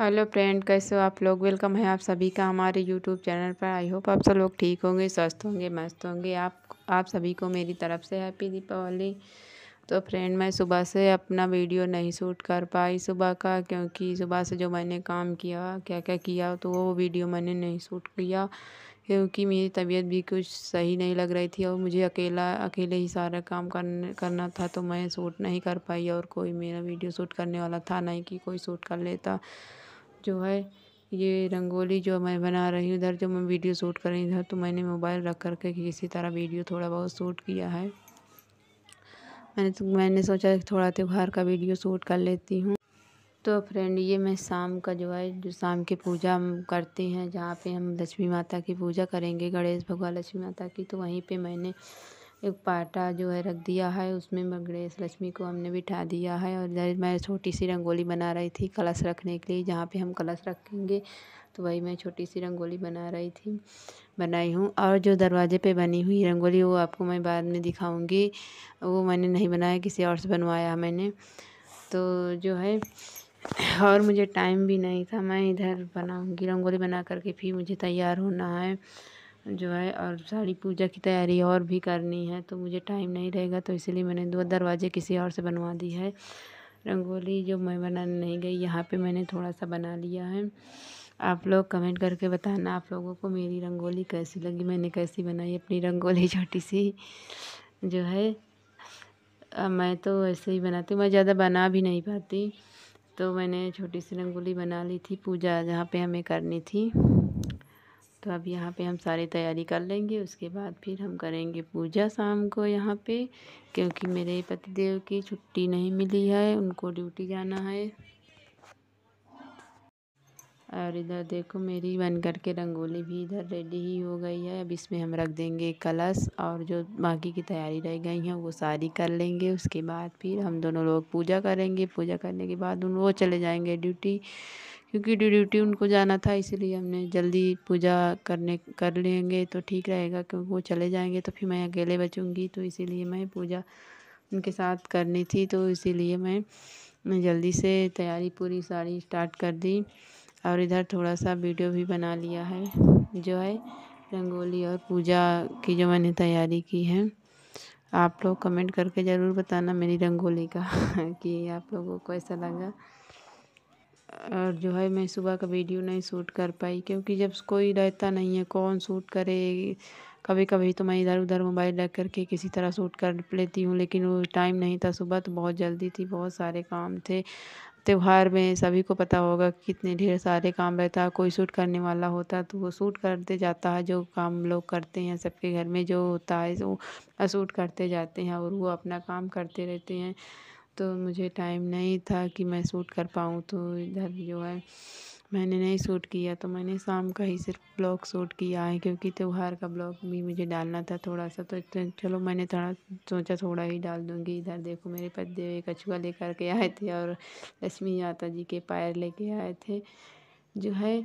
hello friend कैसे हो आप लोग वेलकम है आप सभी का हमारे यूट्यूब चैनल पर आई होप आप सब लोग ठीक होंगे स्वस्थ होंगे मस्त होंगे आप आप सभी को मेरी तरफ से हैप्पी दीपावली तो फ्रेंड मैं सुबह से अपना वीडियो नहीं शूट कर पाई सुबह का क्योंकि सुबह से जो मैंने काम किया क्या क्या किया तो वो वीडियो मैंने नहीं शूट किया क्योंकि मेरी तबीयत भी कुछ सही नहीं लग रही थी और मुझे अकेला अकेले ही सारा काम करने करना था तो मैं शूट नहीं कर पाई और कोई मेरा वीडियो शूट करने वाला था नहीं कि कोई शूट कर लेता जो है ये रंगोली जो मैं बना रही हूँ इधर जो मैं वीडियो शूट कर रही इधर तो मैंने मोबाइल रख कर के किसी तरह वीडियो थोड़ा बहुत शूट किया है मैंने तो मैंने सोचा थोड़ा त्यौहार का वीडियो शूट कर लेती हूँ तो फ्रेंड ये मैं शाम का जो है जो शाम की पूजा करते हैं जहाँ पे हम लक्ष्मी माता की पूजा करेंगे गणेश भगवान लक्ष्मी माता की तो वहीं पे मैंने एक पाटा जो है रख दिया है उसमें मैं गणेश लक्ष्मी को हमने बिठा दिया है और इधर मैं छोटी सी रंगोली बना रही थी कलश रखने के लिए जहाँ पे हम कलश रखेंगे तो वही मैं छोटी सी रंगोली बना रही थी बनाई हूँ और जो दरवाजे पे बनी हुई रंगोली वो आपको मैं बाद में दिखाऊँगी वो मैंने नहीं बनाया किसी और से बनवाया मैंने तो जो है और मुझे टाइम भी नहीं था मैं इधर बनाऊँगी रंगोली बना करके फिर मुझे तैयार होना है जो है और सारी पूजा की तैयारी और भी करनी है तो मुझे टाइम नहीं रहेगा तो इसीलिए मैंने दो दरवाज़े किसी और से बनवा दी है रंगोली जो मैं बनाने नहीं गई यहाँ पे मैंने थोड़ा सा बना लिया है आप लोग कमेंट करके बताना आप लोगों को मेरी रंगोली कैसी लगी मैंने कैसी बनाई अपनी रंगोली छोटी सी जो है मैं तो ऐसे ही बनाती हूँ मैं ज़्यादा बना भी नहीं पाती तो मैंने छोटी सी रंगोली बना ली थी पूजा जहाँ पे हमें करनी थी तो अब यहाँ पे हम सारी तैयारी कर लेंगे उसके बाद फिर हम करेंगे पूजा शाम को यहाँ पे क्योंकि मेरे पतिदेव की छुट्टी नहीं मिली है उनको ड्यूटी जाना है और इधर देखो मेरी बन करके रंगोली भी इधर रेडी ही हो गई है अब इसमें हम रख देंगे कलश और जो बाकी की तैयारी रह गई हैं वो सारी कर लेंगे उसके बाद फिर हम दोनों लोग पूजा करेंगे पूजा करने के बाद उन वो चले जाएंगे ड्यूटी क्योंकि ड्यूटी उनको जाना था इसीलिए हमने जल्दी पूजा करने कर लेंगे तो ठीक रहेगा क्योंकि वो चले जाएंगे तो फिर मैं अकेले बचूँगी तो इसीलिए मैं पूजा उनके साथ करनी थी तो इसीलिए मैं मैं जल्दी से तैयारी पूरी सारी स्टार्ट कर दी और इधर थोड़ा सा वीडियो भी बना लिया है जो है रंगोली और पूजा की जो मैंने तैयारी की है आप लोग कमेंट करके ज़रूर बताना मेरी रंगोली का कि आप लोगों को ऐसा लगा और जो है मैं सुबह का वीडियो नहीं शूट कर पाई क्योंकि जब कोई रहता नहीं है कौन शूट करे कभी कभी तो मैं इधर उधर मोबाइल रख कर के किसी तरह शूट कर लेती हूँ लेकिन वो टाइम नहीं था सुबह तो बहुत जल्दी थी बहुत सारे काम थे त्यौहार में सभी को पता होगा कितने ढेर सारे काम रहता है कोई शूट करने वाला होता तो वो शूट करते जाता है जो काम लोग करते हैं सबके घर में जो होता है वो शूट करते जाते हैं और वो अपना काम करते रहते हैं तो मुझे टाइम नहीं था कि मैं सूट कर पाऊँ तो इधर जो है मैंने नहीं सूट किया तो मैंने शाम का ही सिर्फ ब्लॉग सूट किया है क्योंकि त्यौहार का ब्लॉग भी मुझे डालना था थोड़ा सा तो चलो मैंने थोड़ा सोचा थोड़ा ही डाल दूँगी इधर देखो मेरे पति एक अछुआ लेकर के आए थे और लक्ष्मी माता जी के पैर लेके आए थे जो है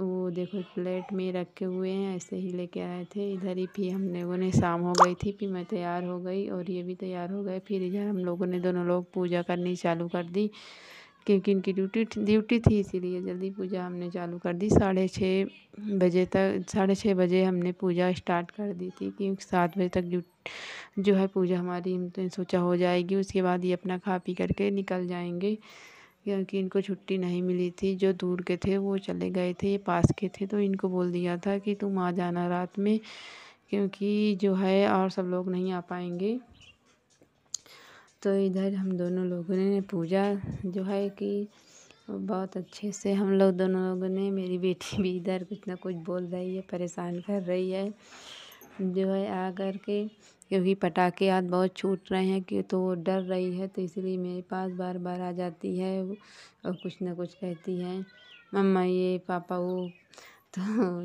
वो देखो प्लेट में रखे हुए हैं ऐसे ही लेके आए थे इधर ही फिर हम लोगों ने शाम हो गई थी फिर मैं तैयार हो गई और ये भी तैयार हो गए फिर इधर हम लोगों ने दोनों लोग पूजा करनी चालू कर दी क्योंकि इनकी ड्यूटी ड्यूटी थी इसीलिए जल्दी पूजा हमने चालू कर दी साढ़े छः बजे तक साढ़े छः बजे हमने पूजा स्टार्ट कर दी थी क्योंकि सात बजे तक ड्यूट जो है पूजा हमारी हमने सोचा हो जाएगी उसके बाद ये अपना खा पी करके निकल जाएंगे क्योंकि इनको छुट्टी नहीं मिली थी जो दूर के थे वो चले गए थे ये पास के थे तो इनको बोल दिया था कि तुम आ जाना रात में क्योंकि जो है और सब लोग नहीं आ पाएंगे तो इधर हम दोनों लोगों ने पूजा जो है कि बहुत अच्छे से हम लोग दोनों लोगों ने मेरी बेटी भी इधर कुछ ना कुछ बोल रही है परेशान कर रही है जो है आ कर के क्योंकि पटाखे आज बहुत छूट रहे हैं कि तो वो डर रही है तो इसलिए मेरे पास बार बार आ जाती है और कुछ ना कुछ कहती है मम्मा ये पापा वो तो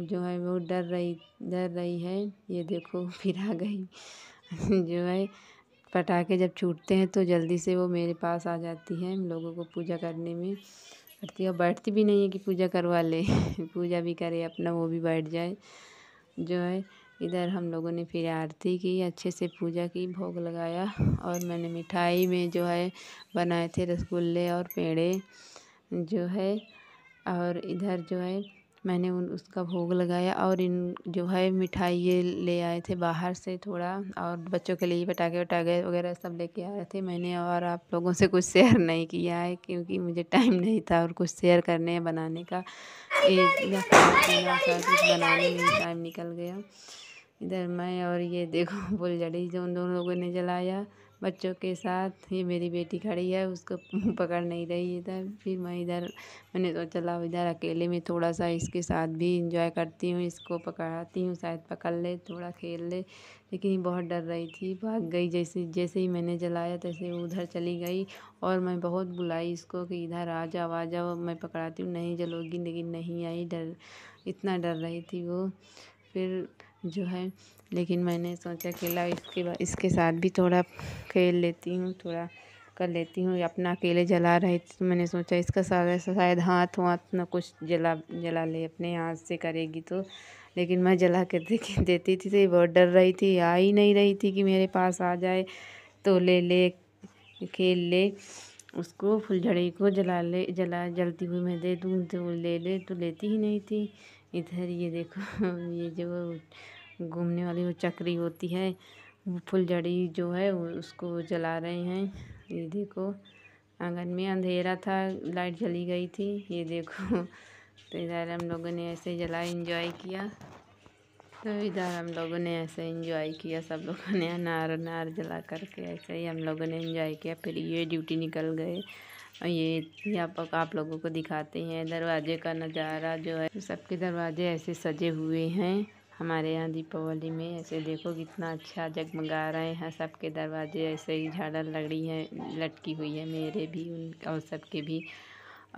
जो है वो डर रही डर रही है ये देखो फिर आ गई जो है पटाखे जब छूटते हैं तो जल्दी से वो मेरे पास आ जाती है हम लोगों को पूजा करने में करती है बैठती भी नहीं है कि पूजा करवा ले पूजा भी करे अपना वो भी बैठ जाए जो है इधर हम लोगों ने फिर आरती की अच्छे से पूजा की भोग लगाया और मैंने मिठाई में जो है बनाए थे रसगुल्ले और पेड़े जो है और इधर जो है मैंने उन उसका भोग लगाया और इन जो है मिठाई ये ले आए थे बाहर से थोड़ा और बच्चों के लिए पटाखे वटाखे वगैरह सब लेके आए थे मैंने और आप लोगों से कुछ शेयर नहीं किया है क्योंकि मुझे टाइम नहीं था और कुछ शेयर करने बनाने का एक या कुछ बनाने में टाइम निकल गया इधर मैं और ये देखो जड़ी जो उन दोनों लोगों ने जलाया बच्चों के साथ ये मेरी बेटी खड़ी है उसको पकड़ नहीं रही इधर फिर मैं इधर मैंने सोचा तो लाओ इधर अकेले में थोड़ा सा इसके साथ भी इंजॉय करती हूँ इसको पकड़ाती हूँ शायद पकड़ ले थोड़ा खेल ले लेकिन बहुत डर रही थी भाग गई जैसे जैसे ही मैंने जलाया तैसे उधर चली गई और मैं बहुत बुलाई इसको कि इधर आ जाओ आ जाओ मैं पकड़ाती हूँ नहीं जलोगी लेकिन नहीं आई डर इतना डर रही थी वो फिर जो है लेकिन मैंने सोचा कि लाओ इसके बाद इसके साथ भी थोड़ा खेल लेती हूँ थोड़ा कर लेती हूँ अपना अकेले जला रहे थे तो मैंने सोचा इसका सारा शायद हाथ वाथ ना कुछ जला जला ले अपने हाथ से करेगी तो लेकिन मैं जला कर देख देती थी तो ये बहुत डर रही थी आ ही नहीं रही थी कि मेरे पास आ जाए तो ले ले खेल ले उसको फुलझड़ी को जला ले जला जलती हुई मैं दे दूँ तो ले ले तो लेती ही नहीं थी इधर ये देखो ये जो घूमने वाली वो चक्री होती है वो फुलझड़ी जो है उसको जला रहे हैं ये देखो आंगन में अंधेरा था लाइट जली गई थी ये देखो तो इधर हम लोगों ने ऐसे जला इंजॉय किया तो इधर हम लोगों ने ऐसे इंजॉय किया सब लोगों ने अनार अनार जला करके ऐसे ही हम लोगों ने इंजॉय किया फिर ये ड्यूटी निकल गए और ये यहाँ आप लोगों को दिखाते हैं दरवाजे का नज़ारा जो है सबके दरवाजे ऐसे सजे हुए हैं हमारे यहाँ दीपावली में ऐसे देखो कितना अच्छा जगमगा रहे हैं सबके दरवाजे ऐसे ही झाड़ा लड़ी है लटकी हुई है मेरे भी उन और सबके भी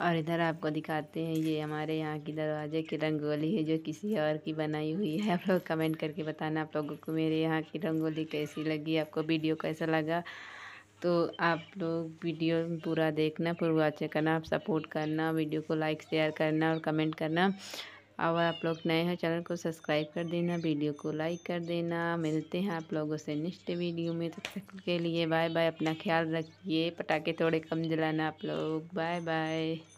और इधर आपको दिखाते हैं ये हमारे यहाँ की दरवाजे की रंगोली है जो किसी और की बनाई हुई है आप लोग कमेंट करके बताना आप लोगों को मेरे यहाँ की रंगोली कैसी लगी आपको वीडियो कैसा लगा तो आप लोग वीडियो पूरा देखना पूरा अच्छा करना आप सपोर्ट करना वीडियो को लाइक शेयर करना और कमेंट करना और आप लोग नए हैं चैनल को सब्सक्राइब कर देना वीडियो को लाइक कर देना मिलते हैं आप लोगों से नेक्स्ट वीडियो में तब तक के लिए बाय बाय अपना ख्याल रखिए पटाखे थोड़े कम जलाना आप लोग बाय बाय